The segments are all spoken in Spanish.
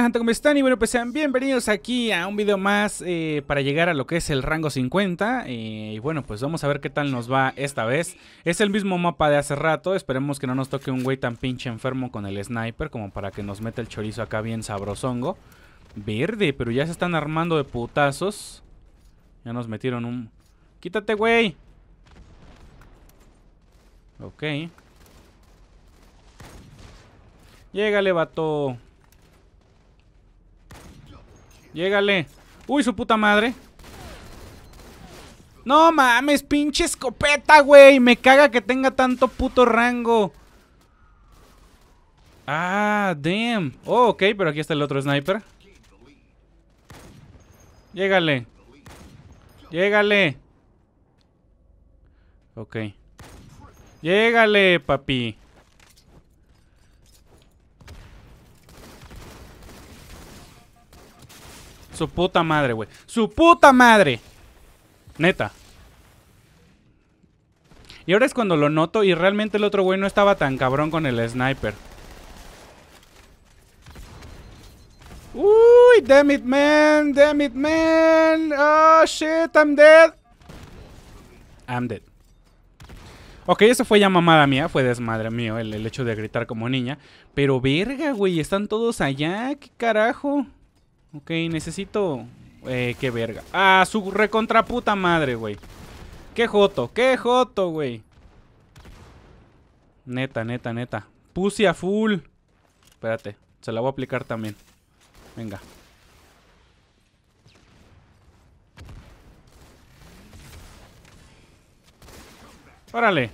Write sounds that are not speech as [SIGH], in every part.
¡Hola ¿Cómo están? Y bueno, pues sean bienvenidos aquí a un video más eh, para llegar a lo que es el rango 50. Eh, y bueno, pues vamos a ver qué tal nos va esta vez. Es el mismo mapa de hace rato. Esperemos que no nos toque un güey tan pinche enfermo con el sniper como para que nos meta el chorizo acá bien sabrosongo. Verde, pero ya se están armando de putazos. Ya nos metieron un... ¡Quítate, güey! Ok. Llegale vato. Llégale. Uy, su puta madre. No mames, pinche escopeta, güey. Me caga que tenga tanto puto rango. Ah, damn. Oh, ok, pero aquí está el otro sniper. Llégale. Llégale. Ok. Llégale, papi. Su puta madre, güey. ¡Su puta madre! Neta. Y ahora es cuando lo noto y realmente el otro güey no estaba tan cabrón con el sniper. Uy, damn it, man. Damn it, man. Oh, shit, I'm dead. I'm dead. Ok, eso fue ya mamada mía, fue desmadre mío el, el hecho de gritar como niña. Pero verga, güey, están todos allá, qué carajo. Ok, necesito... Eh, qué verga. Ah, su recontraputa madre, güey. Qué joto, qué joto, güey. Neta, neta, neta. Puse a full. Espérate, se la voy a aplicar también. Venga. Órale.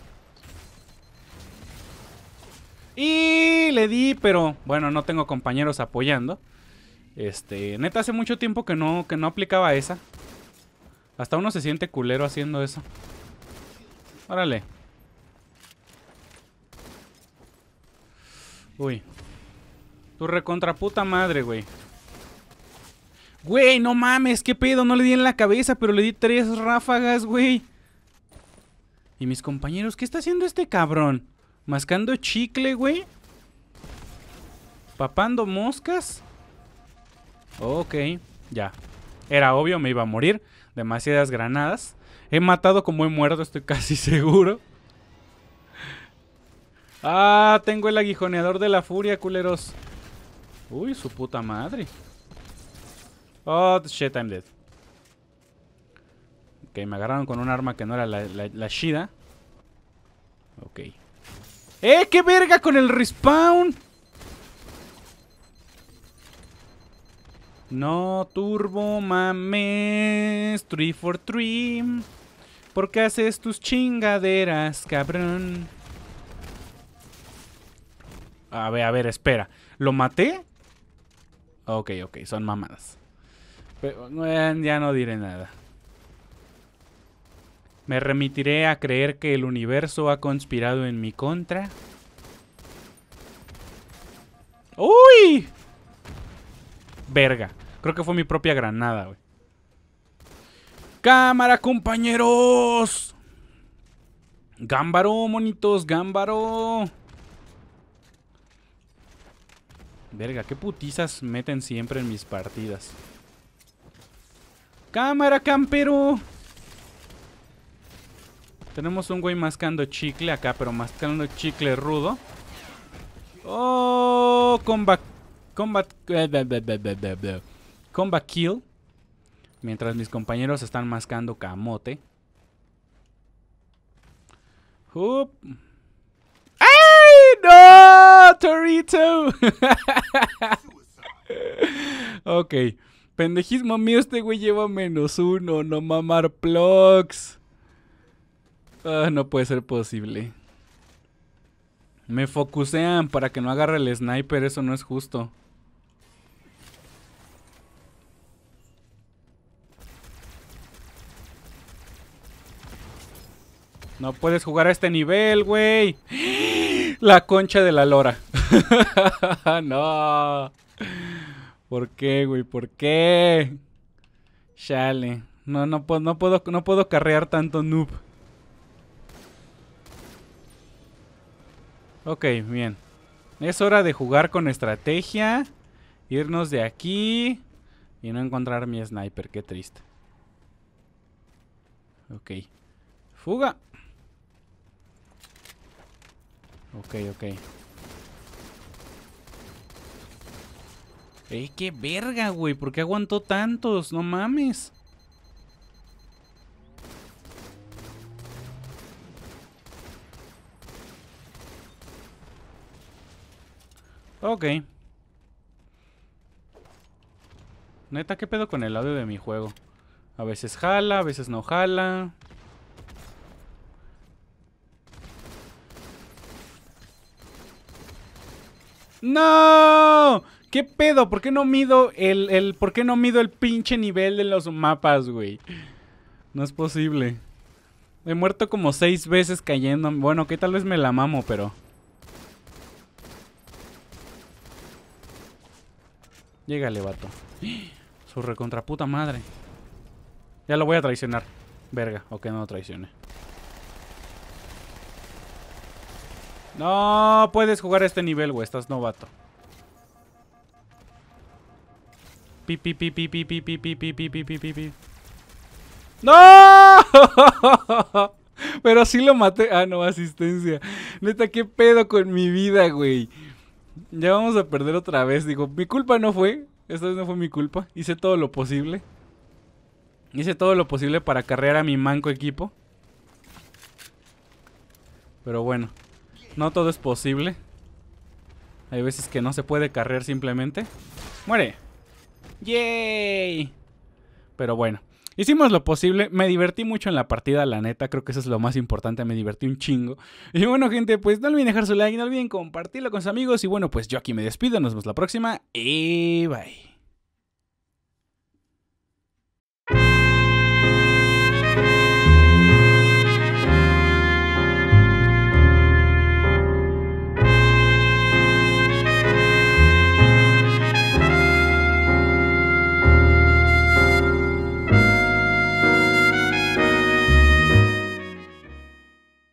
Y le di, pero bueno, no tengo compañeros apoyando. Este, neta, hace mucho tiempo que no, que no aplicaba esa. Hasta uno se siente culero haciendo eso. Órale. Uy. Tu puta madre, güey. Güey, no mames, qué pedo. No le di en la cabeza, pero le di tres ráfagas, güey. Y mis compañeros, ¿qué está haciendo este cabrón? ¿Mascando chicle, güey? ¿Papando moscas? Ok, ya. Era obvio, me iba a morir. Demasiadas granadas. He matado como he muerto, estoy [LAUGHS] casi seguro. Ah, tengo el aguijoneador de la furia, culeros. Uy, su puta madre. Oh, shit, I'm dead. Ok, me agarraron con un arma que no era la, Shida. Ok. ¡Eh, qué verga con el respawn! No turbo mames, Three for ¿Por qué haces tus chingaderas, cabrón. A ver, a ver, espera. ¿Lo maté? Ok, ok, son mamadas. Pero, ya no diré nada. Me remitiré a creer que el universo ha conspirado en mi contra. ¡Uy! verga. Creo que fue mi propia granada, güey. ¡Cámara, compañeros! ¡Gámbaro, monitos! ¡Gámbaro! Verga, qué putizas meten siempre en mis partidas. ¡Cámara, campero! Tenemos un güey mascando chicle acá, pero mascando chicle rudo. ¡Oh! combat Combat, eh, combat Kill. Mientras mis compañeros están mascando camote. Hup. ¡Ay! ¡No! ¡Torito! [LAUGHS] ok. Pendejismo mío, este güey lleva menos uno. No mamar plugs. Ah, no puede ser posible. Me focusean para que no agarre el sniper. Eso no es justo. No puedes jugar a este nivel, güey. La concha de la lora. [LAUGHS] no. ¿Por qué, güey? ¿Por qué? Chale. No, no, no, puedo, no puedo carrear tanto noob. Ok, bien. Es hora de jugar con estrategia. Irnos de aquí. Y no encontrar mi sniper. Qué triste. Ok. Fuga. Ok, ok. ¡Ey, eh, qué verga, güey! ¿Por qué aguantó tantos? ¡No mames! Ok. Neta, ¿qué pedo con el audio de mi juego? A veces jala, a veces no jala. ¡No! ¿Qué pedo? ¿Por qué no mido el, ¿por qué no mido el pinche nivel de los mapas, güey? No es posible. He muerto como seis veces cayendo. Bueno, que tal vez me la mamo, pero... Llegale, vato. [GASPS] Su recontraputa madre. Ya lo voy a traicionar. Verga, o que no lo traicione. No puedes jugar a este nivel, güey. Estás novato. Pi, pi, pi, pi, pi, pi, pi, pi, pi, pi, pi, pi, pi, ¡No! Pero sí lo maté. Ah, no, asistencia. Neta, qué pedo con mi vida, güey. Ya vamos a perder otra vez. Digo, mi culpa no fue. Esta vez no fue mi culpa. Hice todo lo posible. Hice todo lo posible para carrear a mi manco equipo. Pero bueno. No todo es posible. Hay veces que no se puede carrer simplemente. ¡Muere! ¡Yay! Pero bueno. Hicimos lo posible, me divertí mucho en la partida, la neta, creo que eso es lo más importante, me divertí un chingo. Y bueno, gente, pues no olviden dejar su like, no olviden compartirlo con sus amigos y bueno, pues yo aquí me despido, nos vemos la próxima y bye.